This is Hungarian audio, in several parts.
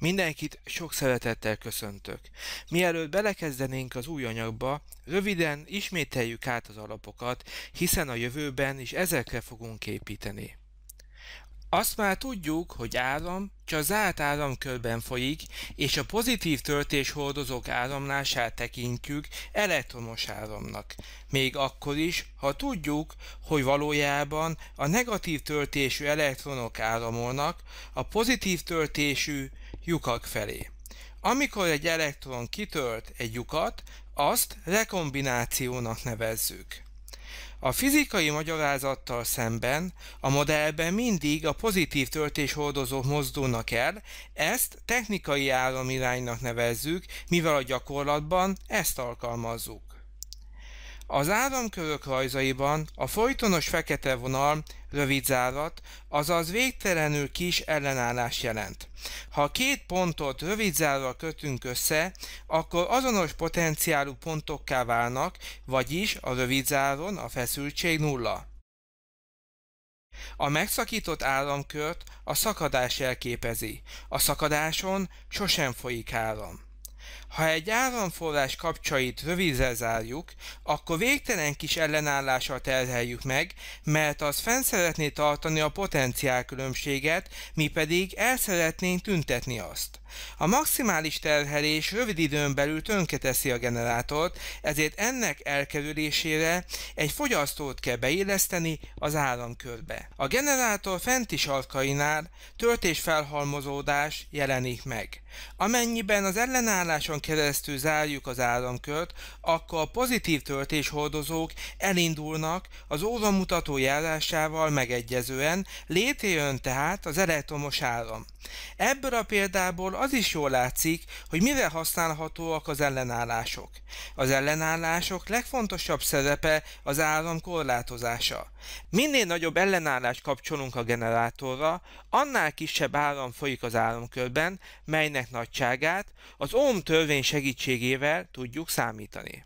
Mindenkit sok szeretettel köszöntök. Mielőtt belekezdenénk az új anyagba, röviden ismételjük át az alapokat, hiszen a jövőben is ezekre fogunk építeni. Azt már tudjuk, hogy áram csak zárt áramkörben folyik, és a pozitív töltéshordozók áramlását tekintjük elektromos áramnak. Még akkor is, ha tudjuk, hogy valójában a negatív töltésű elektronok áramolnak, a pozitív töltésű lyukak felé. Amikor egy elektron kitölt egy lyukat, azt rekombinációnak nevezzük. A fizikai magyarázattal szemben a modellben mindig a pozitív töltéshordozók mozdulnak el, ezt technikai áramiránynak nevezzük, mivel a gyakorlatban ezt alkalmazzuk. Az áramkörök rajzaiban a folytonos fekete vonal rövid zárat, azaz végtelenül kis ellenállás jelent. Ha két pontot rövid zárral kötünk össze, akkor azonos potenciálú pontokká válnak, vagyis a rövid záron a feszültség nulla. A megszakított áramkört a szakadás jelképezi. A szakadáson sosem folyik áram. Ha egy áramforrás kapcsait rövidre zárjuk, akkor végtelen kis ellenállással terheljük meg, mert az fenn szeretné tartani a potenciál különbséget, mi pedig el szeretnénk tüntetni azt. A maximális terhelés rövid időn belül tönketeszi a generátort, ezért ennek elkerülésére egy fogyasztót kell beilleszteni az áramkörbe. A generátor fenti sarkainál töltésfelhalmozódás jelenik meg. Amennyiben az ellenálláson keresztül zárjuk az áramkört, akkor a pozitív töltéshordozók elindulnak az óramutató járásával megegyezően, létrejön tehát az elektromos áram. Ebből a példából az is jól látszik, hogy mire használhatóak az ellenállások. Az ellenállások legfontosabb szerepe az áram korlátozása. Minél nagyobb ellenállást kapcsolunk a generátorra, annál kisebb áram folyik az áramkörben, melynek nagyságát az Ohm törvény törvény segítségével tudjuk számítani.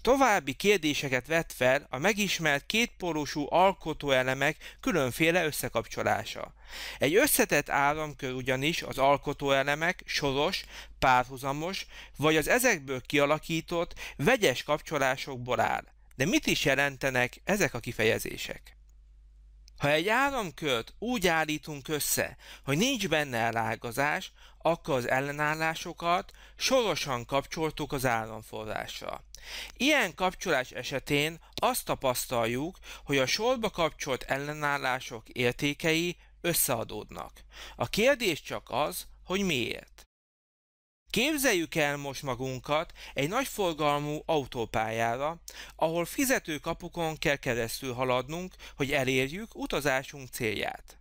További kérdéseket vett fel a megismert kétpólusú alkotóelemek különféle összekapcsolása. Egy összetett államkör ugyanis az alkotóelemek soros, párhuzamos vagy az ezekből kialakított vegyes kapcsolásokból áll. De mit is jelentenek ezek a kifejezések? Ha egy áramkört úgy állítunk össze, hogy nincs benne elágazás, akkor az ellenállásokat sorosan kapcsoltuk az áramforrásra. Ilyen kapcsolás esetén azt tapasztaljuk, hogy a sorba kapcsolt ellenállások értékei összeadódnak. A kérdés csak az, hogy miért. Képzeljük el most magunkat egy nagyforgalmú autópályára, ahol fizető kapukon kell keresztül haladnunk, hogy elérjük utazásunk célját.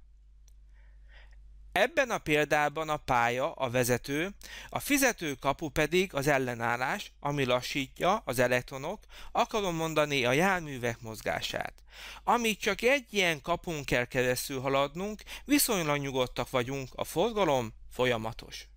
Ebben a példában a pálya a vezető, a fizető kapu pedig az ellenállás, ami lassítja az elektronok, akarom mondani a járművek mozgását. Amíg csak egy ilyen kapun kell keresztül haladnunk, viszonylag nyugodtak vagyunk, a forgalom folyamatos.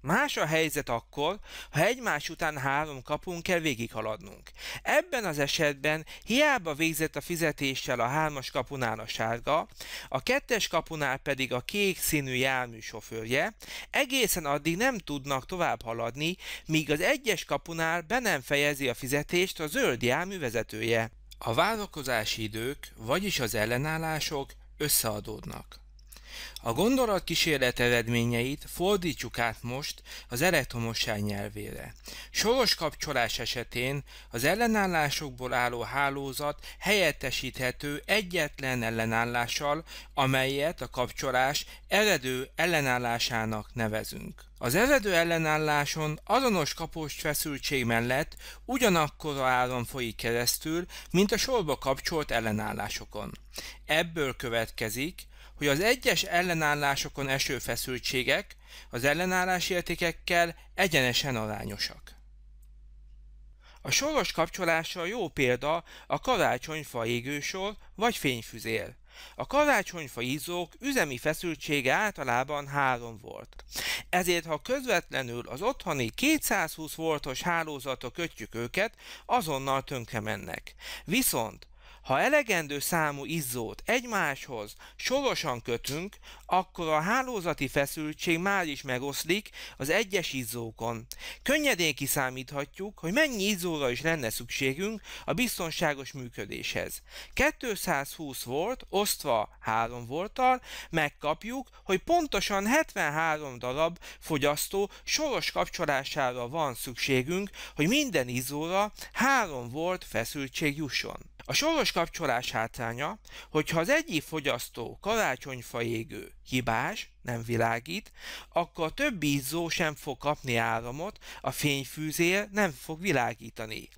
Más a helyzet akkor, ha egymás után három kapunk kell végighaladnunk. Ebben az esetben hiába végzett a fizetéssel a hármas kapunál a sárga, a kettes kapunál pedig a kék színű jármű sofőrje, egészen addig nem tudnak tovább haladni, míg az egyes kapunál be nem fejezi a fizetést a zöld jármű vezetője. A várakozási idők, vagyis az ellenállások összeadódnak. A gondolat kísérlet eredményeit fordítsuk át most az elektromosság nyelvére. Soros kapcsolás esetén az ellenállásokból álló hálózat helyettesíthető egyetlen ellenállással, amelyet a kapcsolás eredő ellenállásának nevezünk. Az eredő ellenálláson azonos kapós feszültség mellett ugyanakkora áram folyik keresztül, mint a sorba kapcsolt ellenállásokon. Ebből következik, hogy az egyes ellenállásokon eső feszültségek az ellenállás értékekkel egyenesen arányosak. A soros kapcsolásra jó példa a karácsonyfa égősor vagy fényfüzél. A karácsonyfa izzók üzemi feszültsége általában 3 volt. Ezért, ha közvetlenül az otthoni 220 voltos hálózatra kötjük őket, azonnal tönkre mennek. Viszont, ha elegendő számú izzót egymáshoz sorosan kötünk, akkor a hálózati feszültség már is megoszlik az egyes izzókon. Könnyedén kiszámíthatjuk, hogy mennyi izzóra is lenne szükségünk a biztonságos működéshez. 220 volt osztva 3 volttal megkapjuk, hogy pontosan 73 darab fogyasztó soros kapcsolására van szükségünk, hogy minden izzóra 3 volt feszültség jusson. A soros kapcsolás hátránya, hogyha az egyik fogyasztó karácsonyfa égő hibás, nem világít, akkor a többi izzó sem fog kapni áramot, a fényfűzél nem fog világítani.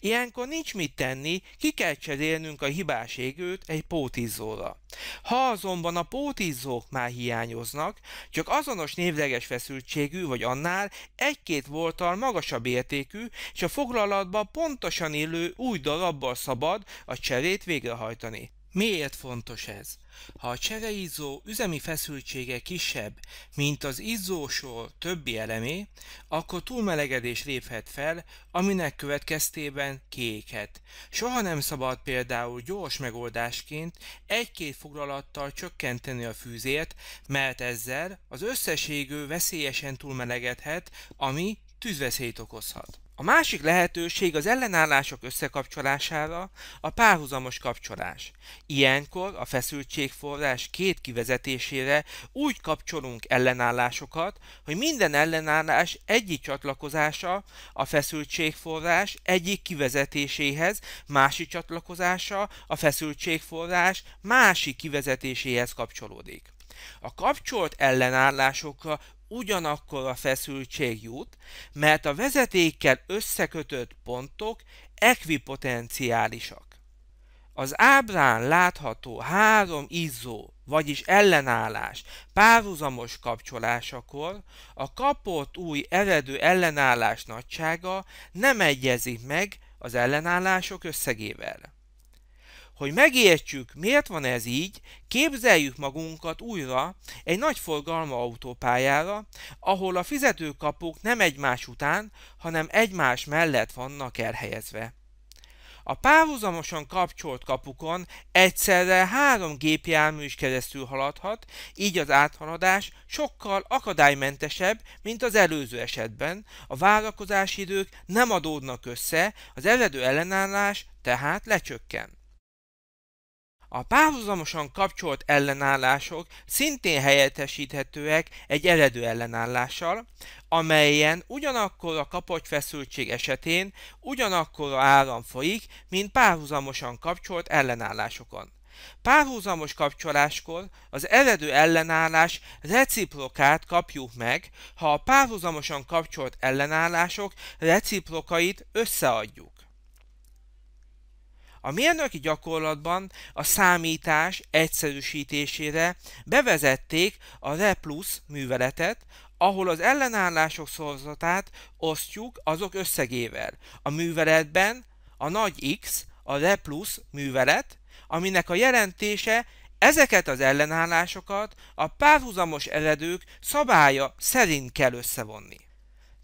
Ilyenkor nincs mit tenni, ki kell cserélnünk a hibás égőt egy pótizzóra. Ha azonban a pótizzók már hiányoznak, csak azonos névleges feszültségű vagy annál egy-két voltal magasabb értékű, és a foglalatba pontosan illő új darabbal szabad a cserét végrehajtani. Miért fontos ez? Ha a csereizzó üzemi feszültsége kisebb, mint az izzósor többi elemé, akkor túlmelegedés léphet fel, aminek következtében kéket. Soha nem szabad például gyors megoldásként egy-két foglalattal csökkenteni a fűzért, mert ezzel az összeségő veszélyesen túlmelegedhet, ami tűzveszélyt okozhat. A másik lehetőség az ellenállások összekapcsolására a párhuzamos kapcsolás. Ilyenkor a feszültségforrás két kivezetésére úgy kapcsolunk ellenállásokat, hogy minden ellenállás egyik csatlakozása a feszültségforrás egyik kivezetéséhez, másik csatlakozása a feszültségforrás másik kivezetéséhez kapcsolódik. A kapcsolt ellenállásokra ugyanakkor a feszültség jut, mert a vezetékkel összekötött pontok ekvipotenciálisak. Az ábrán látható három izzó, vagyis ellenállás párhuzamos kapcsolásakor a kapott új eredő ellenállás nagysága nem egyezik meg az ellenállások összegével. Hogy megértjük, miért van ez így, képzeljük magunkat újra egy nagy forgalma autópályára, ahol a fizetőkapuk nem egymás után, hanem egymás mellett vannak elhelyezve. A párhuzamosan kapcsolt kapukon egyszerre három gépjármű is keresztül haladhat, így az áthaladás sokkal akadálymentesebb, mint az előző esetben, a várakozási idők nem adódnak össze, az eredő ellenállás tehát lecsökken. A párhuzamosan kapcsolt ellenállások szintén helyettesíthetőek egy eredő ellenállással, amelyen ugyanakkor a kapott feszültség esetén ugyanakkor a áram folyik, mint párhuzamosan kapcsolt ellenállásokon. Párhuzamos kapcsoláskor az eredő ellenállás reciprokát kapjuk meg, ha a párhuzamosan kapcsolt ellenállások reciprokait összeadjuk. A mérnöki gyakorlatban a számítás egyszerűsítésére bevezették a replus műveletet, ahol az ellenállások szorzatát osztjuk azok összegével. A műveletben a nagy X a replus művelet, aminek a jelentése ezeket az ellenállásokat a párhuzamos eredők szabálya szerint kell összevonni.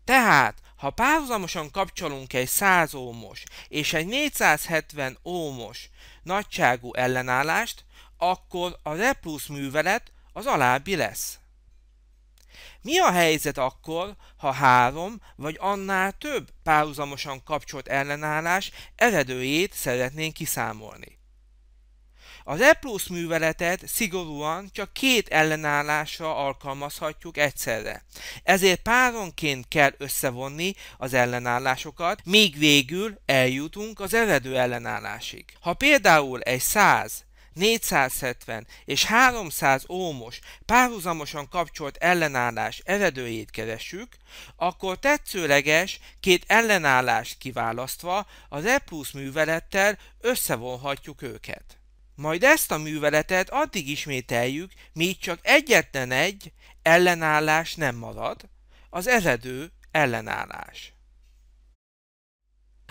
Tehát ha párhuzamosan kapcsolunk egy 100 ómos és egy 470 ómos nagyságú ellenállást, akkor a replusz művelet az alábbi lesz. Mi a helyzet akkor, ha három vagy annál több párhuzamosan kapcsolt ellenállás eredőjét szeretnénk kiszámolni? Az e plusz műveletet szigorúan csak két ellenállásra alkalmazhatjuk egyszerre. Ezért páronként kell összevonni az ellenállásokat, míg végül eljutunk az eredő ellenállásig. Ha például egy 100 470 és 300 ómos párhuzamosan kapcsolt ellenállás eredőjét keresünk, akkor tetszőleges két ellenállást kiválasztva az E plusz művelettel összevonhatjuk őket. Majd ezt a műveletet addig ismételjük, míg csak egyetlen egy ellenállás nem marad, az eredő ellenállás.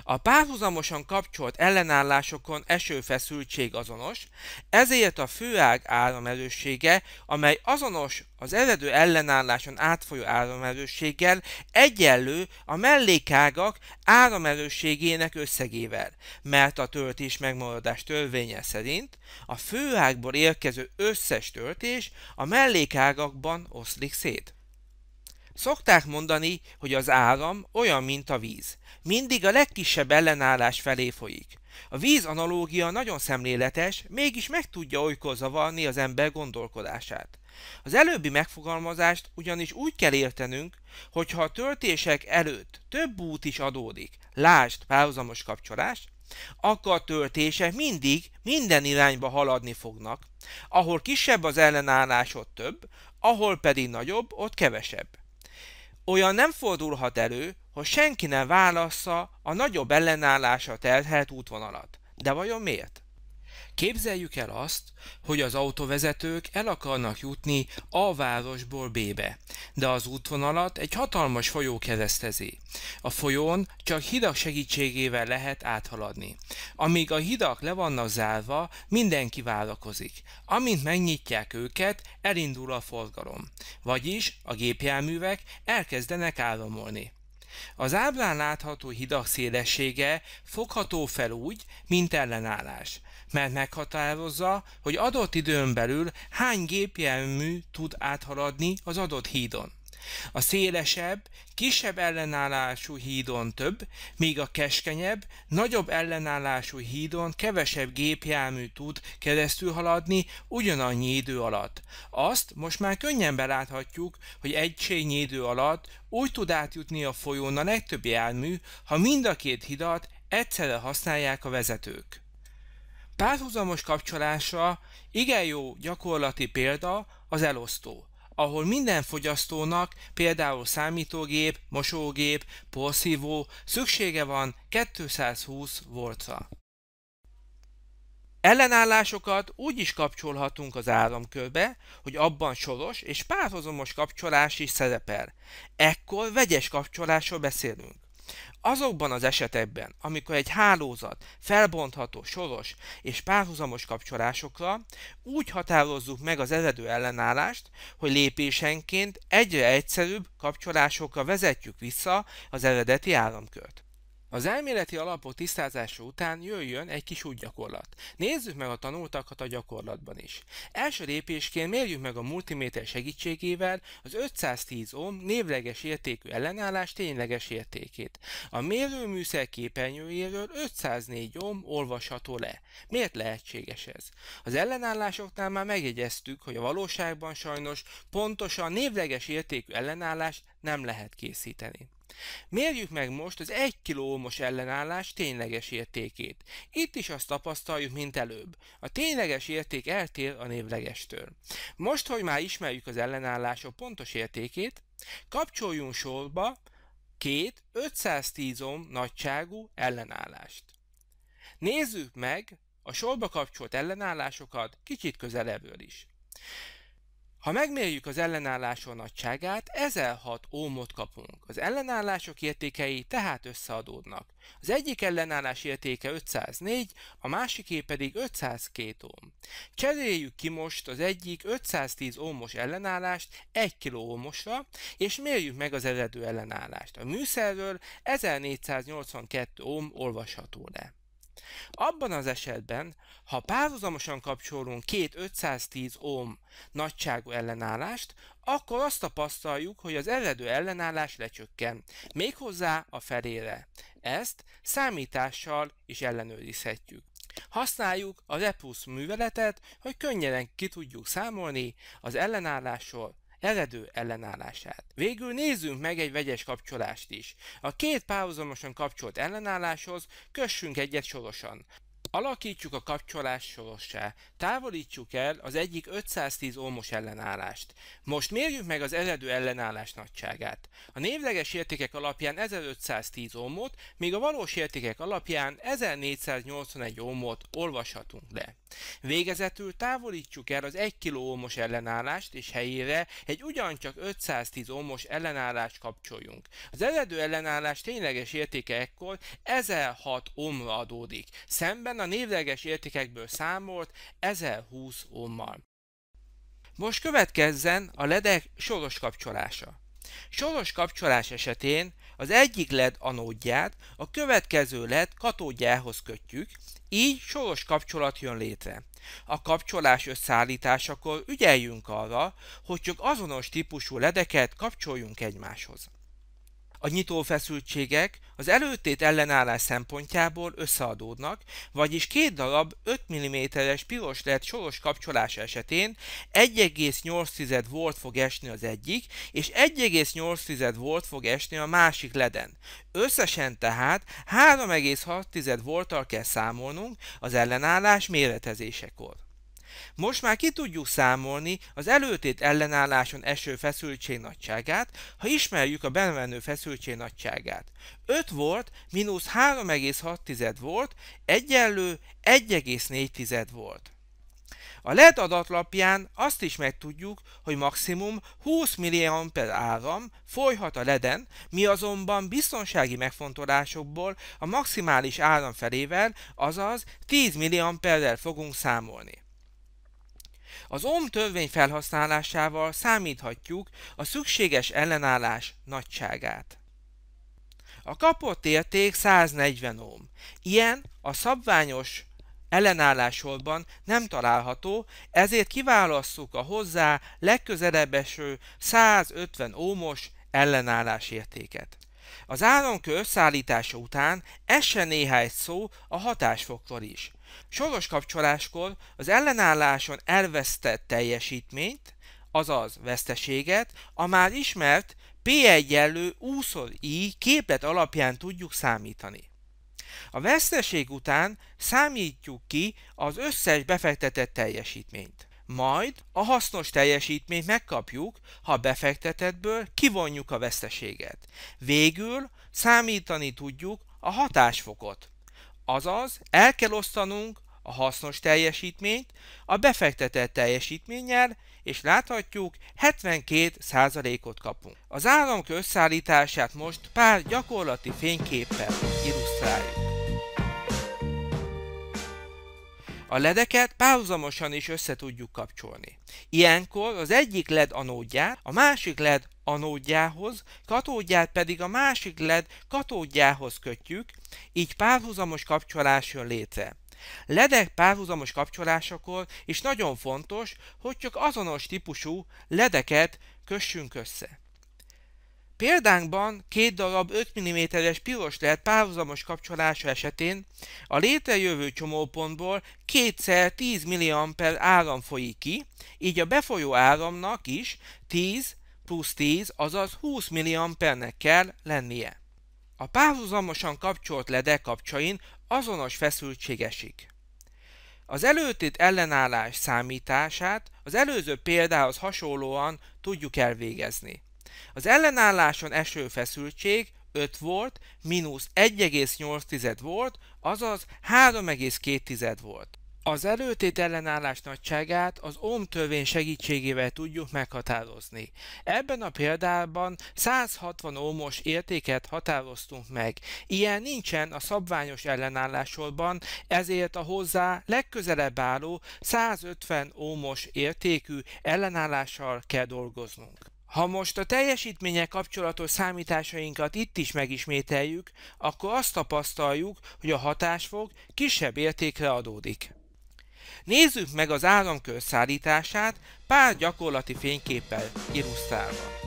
A párhuzamosan kapcsolt ellenállásokon eső feszültség azonos, ezért a főág áramerőssége, amely azonos az eredő ellenálláson átfolyó áramerősséggel, egyenlő a mellékágak áramerősségének összegével, mert a töltés megmaradás törvénye szerint a főágból érkező összes töltés a mellékágakban oszlik szét. Szokták mondani, hogy az áram olyan, mint a víz. Mindig a legkisebb ellenállás felé folyik. A víz analógia nagyon szemléletes, mégis meg tudja olykor zavarni az ember gondolkodását. Az előbbi megfogalmazást ugyanis úgy kell értenünk, hogy ha a töltések előtt több út is adódik, lást párhuzamos kapcsolás, akkor a töltések mindig minden irányba haladni fognak. Ahol kisebb az ellenállás, ott több, ahol pedig nagyobb, ott kevesebb olyan nem fordulhat elő, hogy senki ne válassza a nagyobb ellenállása terhelt útvonalat. De vajon miért? Képzeljük el azt, hogy az autovezetők el akarnak jutni A városból B-be, de az útvonalat egy hatalmas folyó keresztezi. A folyón csak hidak segítségével lehet áthaladni. Amíg a hidak le vannak zárva, mindenki várakozik. Amint megnyitják őket, elindul a forgalom. Vagyis a gépjárművek elkezdenek áramolni. Az ábrán látható hidak szélessége fogható fel úgy, mint ellenállás mert meghatározza, hogy adott időn belül hány gépjármű tud áthaladni az adott hídon. A szélesebb, kisebb ellenállású hídon több, míg a keskenyebb, nagyobb ellenállású hídon kevesebb gépjármű tud keresztül haladni ugyanannyi idő alatt. Azt most már könnyen beláthatjuk, hogy egységnyi idő alatt úgy tud átjutni a folyón a legtöbb jármű, ha mind a két hidat egyszerre használják a vezetők párhuzamos kapcsolásra igen jó gyakorlati példa az elosztó, ahol minden fogyasztónak, például számítógép, mosógép, porszívó szüksége van 220 voltra. Ellenállásokat úgy is kapcsolhatunk az áramkörbe, hogy abban soros és párhuzamos kapcsolás is szerepel. Ekkor vegyes kapcsolásról beszélünk. Azokban az esetekben, amikor egy hálózat felbontható soros és párhuzamos kapcsolásokra, úgy határozzuk meg az eredő ellenállást, hogy lépésenként egyre egyszerűbb kapcsolásokra vezetjük vissza az eredeti áramkört. Az elméleti alapok tisztázása után jöjjön egy kis úgy gyakorlat. Nézzük meg a tanultakat a gyakorlatban is. Első lépésként mérjük meg a multiméter segítségével az 510 ohm névleges értékű ellenállás tényleges értékét. A mérőműszer képernyőjéről 504 ohm olvasható le. Miért lehetséges ez? Az ellenállásoknál már megjegyeztük, hogy a valóságban sajnos pontosan névleges értékű ellenállást nem lehet készíteni. Mérjük meg most az 1 kg ellenállás tényleges értékét. Itt is azt tapasztaljuk, mint előbb. A tényleges érték eltér a névlegestől. Most, hogy már ismerjük az ellenállások pontos értékét, kapcsoljunk sorba két 510 ohm nagyságú ellenállást. Nézzük meg a sorba kapcsolt ellenállásokat kicsit közelebbről is. Ha megmérjük az ellenállások nagyságát, 1006 ohmot kapunk. Az ellenállások értékei tehát összeadódnak. Az egyik ellenállás értéke 504, a másiké pedig 502 ohm. Cseréljük ki most az egyik 510 ohmos ellenállást 1 kilo ohmosra, és mérjük meg az eredő ellenállást. A műszerről 1482 ohm olvasható le. Abban az esetben, ha párhuzamosan kapcsolunk két 510 ohm nagyságú ellenállást, akkor azt tapasztaljuk, hogy az eredő ellenállás lecsökken, méghozzá a felére. Ezt számítással is ellenőrizhetjük. Használjuk a repulsz műveletet, hogy könnyen ki tudjuk számolni az ellenállásról eledő ellenállását. Végül nézzünk meg egy vegyes kapcsolást is. A két párhuzamosan kapcsolt ellenálláshoz kössünk egyet sorosan. Alakítsuk a kapcsolás sorossá. Távolítsuk el az egyik 510 ohmos ellenállást. Most mérjük meg az eredő ellenállás nagyságát. A névleges értékek alapján 1510 ohmot, míg a valós értékek alapján 1481 ohmot olvashatunk le. Végezetül távolítsuk el az 1 kilo ohmos ellenállást, és helyére egy ugyancsak 510 ohmos ellenállást kapcsoljunk. Az eredő ellenállás tényleges értéke ekkor 1006 ohmra adódik, szemben a névleges értékekből számolt 1020 ohmmal. Most következzen a ledek soros kapcsolása. Soros kapcsolás esetén az egyik led anódját a következő led katódjához kötjük, így soros kapcsolat jön létre. A kapcsolás összeállításakor ügyeljünk arra, hogy csak azonos típusú ledeket kapcsoljunk egymáshoz a nyitó feszültségek az előtét ellenállás szempontjából összeadódnak, vagyis két darab 5 mm-es piros lett soros kapcsolása esetén 1,8 volt fog esni az egyik, és 1,8 volt fog esni a másik leden. Összesen tehát 3,6 volttal kell számolnunk az ellenállás méretezésekor. Most már ki tudjuk számolni az előtét ellenálláson eső feszültség nagyságát, ha ismerjük a bemenő feszültség nagyságát. 5 volt mínusz 3,6 volt egyenlő 1,4 volt. A LED adatlapján azt is megtudjuk, hogy maximum 20 mA áram folyhat a leden, mi azonban biztonsági megfontolásokból a maximális áram felével, azaz 10 mA-rel fogunk számolni. Az OM törvény felhasználásával számíthatjuk a szükséges ellenállás nagyságát. A kapott érték 140 ohm. Ilyen a szabványos ellenállásolban nem található, ezért kiválasztjuk a hozzá legközelebb eső 150 ómos ellenállás értéket. Az államkő összeállítása után essen néhány szó a hatásfokról is. Soros kapcsoláskor az ellenálláson elvesztett teljesítményt, azaz veszteséget, a már ismert P egyenlő úszor I képlet alapján tudjuk számítani. A veszteség után számítjuk ki az összes befektetett teljesítményt. Majd a hasznos teljesítményt megkapjuk, ha befektetettből kivonjuk a veszteséget. Végül számítani tudjuk a hatásfokot, Azaz, el kell osztanunk a hasznos teljesítményt a befektetett teljesítménnyel, és láthatjuk 72%-ot kapunk. Az államok összeállítását most pár gyakorlati fényképpel illusztráljuk. A ledeket párhuzamosan is össze tudjuk kapcsolni. Ilyenkor az egyik led anódját a másik led anódjához, katódját pedig a másik led katódjához kötjük, így párhuzamos kapcsolás jön létre. Ledek párhuzamos kapcsolásakor is nagyon fontos, hogy csak azonos típusú ledeket kössünk össze. Példánkban két darab 5 mm-es piros lehet párhuzamos kapcsolása esetén a létrejövő csomópontból kétszer 10 mA áram folyik ki, így a befolyó áramnak is 10 plusz 10, azaz 20 mA-nek kell lennie. A párhuzamosan kapcsolt ledek kapcsain azonos feszültség esik. Az előtét ellenállás számítását az előző példához hasonlóan tudjuk elvégezni. Az ellenálláson eső feszültség 5 volt, mínusz 1,8 volt, azaz 3,2 volt. Az előtét ellenállás nagyságát az ohm törvény segítségével tudjuk meghatározni. Ebben a példában 160 ohmos értéket határoztunk meg. Ilyen nincsen a szabványos ellenállásolban, ezért a hozzá legközelebb álló 150 ohmos értékű ellenállással kell dolgoznunk. Ha most a teljesítmények kapcsolatos számításainkat itt is megismételjük, akkor azt tapasztaljuk, hogy a hatásfok kisebb értékre adódik. Nézzük meg az áramkör szállítását pár gyakorlati fényképpel illusztrálva.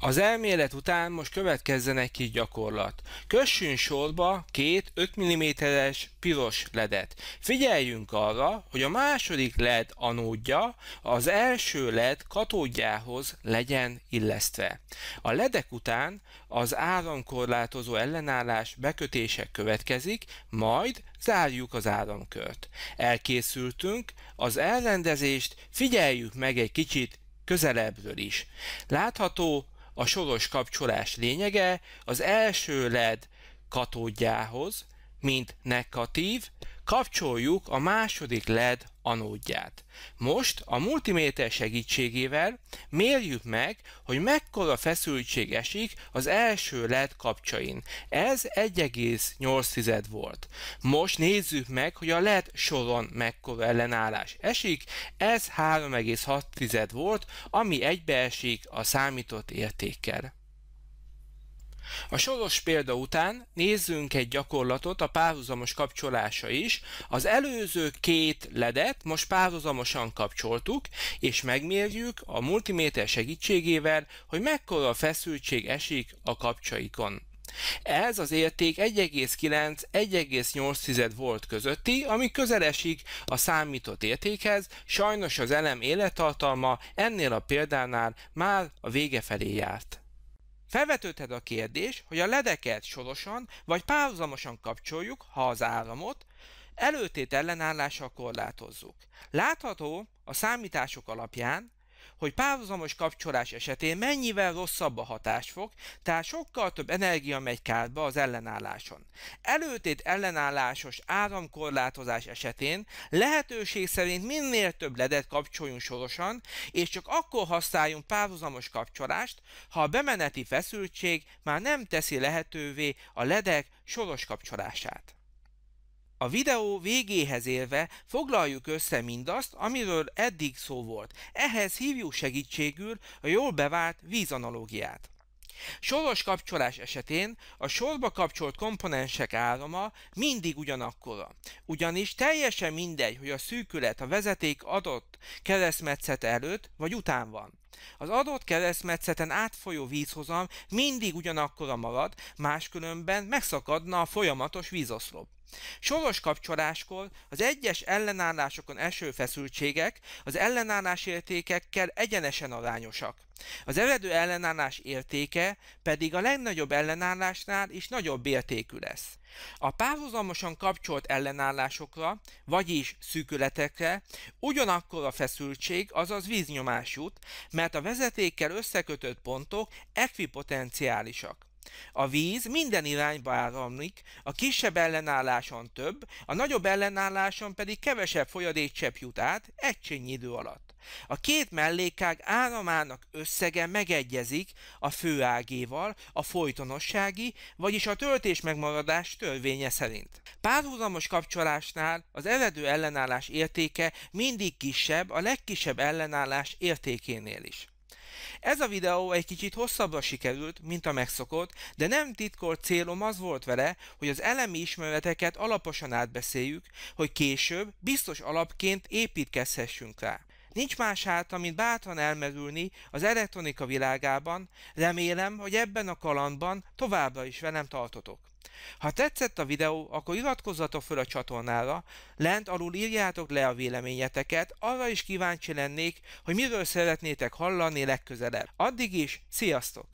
Az elmélet után most következzen egy kis gyakorlat. Kössünk sorba két 5 mm-es piros ledet. Figyeljünk arra, hogy a második led anódja az első led katódjához legyen illesztve. A ledek után az áramkorlátozó ellenállás bekötése következik, majd zárjuk az áramkört. Elkészültünk, az elrendezést figyeljük meg egy kicsit közelebbről is. Látható, a soros kapcsolás lényege az első led katódjához, mint negatív, kapcsoljuk a második LED anódját. Most a multiméter segítségével mérjük meg, hogy mekkora feszültség esik az első LED kapcsain. Ez 1,8 volt. Most nézzük meg, hogy a LED soron mekkora ellenállás esik. Ez 3,6 volt, ami egybeesik a számított értékkel. A soros példa után nézzünk egy gyakorlatot, a párhuzamos kapcsolása is. Az előző két ledet most párhuzamosan kapcsoltuk, és megmérjük a multiméter segítségével, hogy mekkora feszültség esik a kapcsaikon. Ez az érték 1,9-1,8 volt közötti, ami közelesik a számított értékhez, sajnos az elem élettartalma ennél a példánál már a vége felé járt. Felvetődhet a kérdés, hogy a ledeket sorosan vagy párhuzamosan kapcsoljuk, ha az áramot, előtét ellenállással korlátozzuk. Látható a számítások alapján, hogy párhuzamos kapcsolás esetén mennyivel rosszabb a hatásfok, tehát sokkal több energia megy kárba az ellenálláson. Előtét ellenállásos áramkorlátozás esetén lehetőség szerint minél több ledet kapcsoljunk sorosan, és csak akkor használjunk párhuzamos kapcsolást, ha a bemeneti feszültség már nem teszi lehetővé a ledek soros kapcsolását. A videó végéhez élve foglaljuk össze mindazt, amiről eddig szó volt. Ehhez hívjuk segítségül a jól bevált vízanalógiát. Soros kapcsolás esetén a sorba kapcsolt komponensek árama mindig ugyanakkora, ugyanis teljesen mindegy, hogy a szűkület a vezeték adott keresztmetszete előtt vagy után van. Az adott keresztmetszeten átfolyó vízhozam mindig ugyanakkora marad, máskülönben megszakadna a folyamatos vízoszlop. Soros kapcsoláskor az egyes ellenállásokon eső feszültségek az ellenállás értékekkel egyenesen arányosak. Az eredő ellenállás értéke pedig a legnagyobb ellenállásnál is nagyobb értékű lesz. A párhuzamosan kapcsolt ellenállásokra, vagyis szűkületekre ugyanakkor a feszültség, azaz víznyomás jut, mert a vezetékkel összekötött pontok ekvipotenciálisak. A víz minden irányba áramlik, a kisebb ellenálláson több, a nagyobb ellenálláson pedig kevesebb folyadékcsepp jut át egy csinnyi idő alatt. A két mellékág áramának összege megegyezik a főágéval a folytonossági, vagyis a töltés megmaradás törvénye szerint. Párhuzamos kapcsolásnál az eredő ellenállás értéke mindig kisebb a legkisebb ellenállás értékénél is. Ez a videó egy kicsit hosszabbra sikerült, mint a megszokott, de nem titkolt célom az volt vele, hogy az elemi ismereteket alaposan átbeszéljük, hogy később biztos alapként építkezhessünk rá. Nincs más hát, mint bátran elmerülni az elektronika világában, remélem, hogy ebben a kalandban továbbra is velem tartotok. Ha tetszett a videó, akkor iratkozzatok fel a csatornára, lent alul írjátok le a véleményeteket, arra is kíváncsi lennék, hogy miről szeretnétek hallani legközelebb. Addig is, sziasztok!